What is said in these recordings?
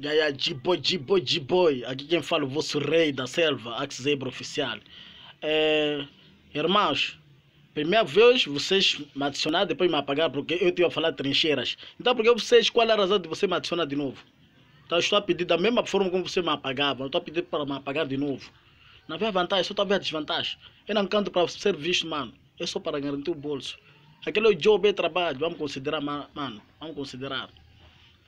Gaia Jiboy, Jiboy, Jiboy. Aqui quem fala, o vosso rei da selva, Axe Zebra Oficial. É, irmãos, primeira vez vocês me adicionaram, depois me apagaram, porque eu tinha falar trincheiras. Então, porque vocês, qual é a razão de você me adicionar de novo? Então, estou a pedir da mesma forma como você me apagava, eu estou a pedir para me apagar de novo. Não havia vantagem, só talvez desvantagem. Eu não canto para ser visto, mano. Eu sou para garantir o bolso. Aquele é o job é trabalho, vamos considerar, mano. Vamos considerar.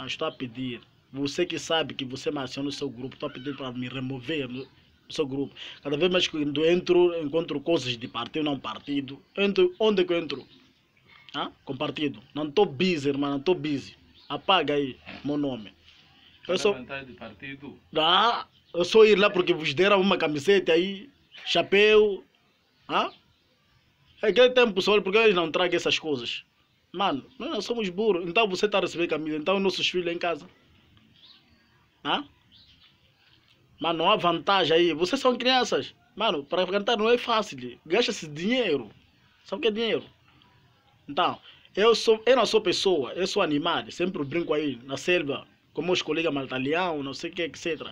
Eu estou a pedir. Você que sabe que você menciona o seu grupo, estou pedindo para me remover do seu grupo. Cada vez mais que eu entro, encontro coisas de partido, não partido. Entro, onde que eu entro? Ah? Com partido. Não estou busy, irmão, não estou busy. Apaga aí meu nome. Eu sou. de partido? Ah, eu sou ir lá porque vos deram uma camiseta aí, chapéu. Ah? Aquele é é tempo, só porque eles não tragam essas coisas. Mano, nós somos burros. Então você está recebendo camisa, então nossos filhos em casa. Né? Mas não há vantagem aí. Vocês são crianças. Mano, para cantar não é fácil. Gasta-se dinheiro. Sabe o que é dinheiro? Então, eu, sou, eu não sou pessoa, eu sou animal. Sempre brinco aí na selva, com meus colegas maltalião, não sei o que, etc.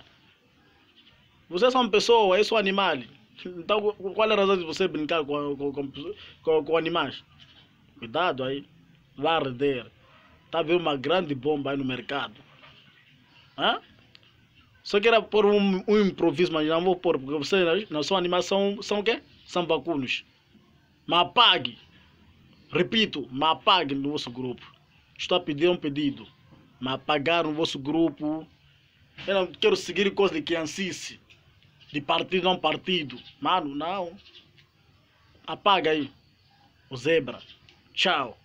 Vocês são pessoa, eu sou animal. Então, qual é a razão de você brincar com, com, com, com animais? Cuidado aí, vai arder. Está vendo uma grande bomba aí no mercado. Hã? Só queria pôr um, um improviso, mas não vou pôr, porque vocês não são animação, são o quê? São vacunos. Mas apague. Repito, mas apague no vosso grupo. Estou a pedir um pedido. Mas apagar no vosso grupo. Eu não quero seguir coisa de criancice. De partido um partido. Mano, não. Apaga aí. O zebra. Tchau.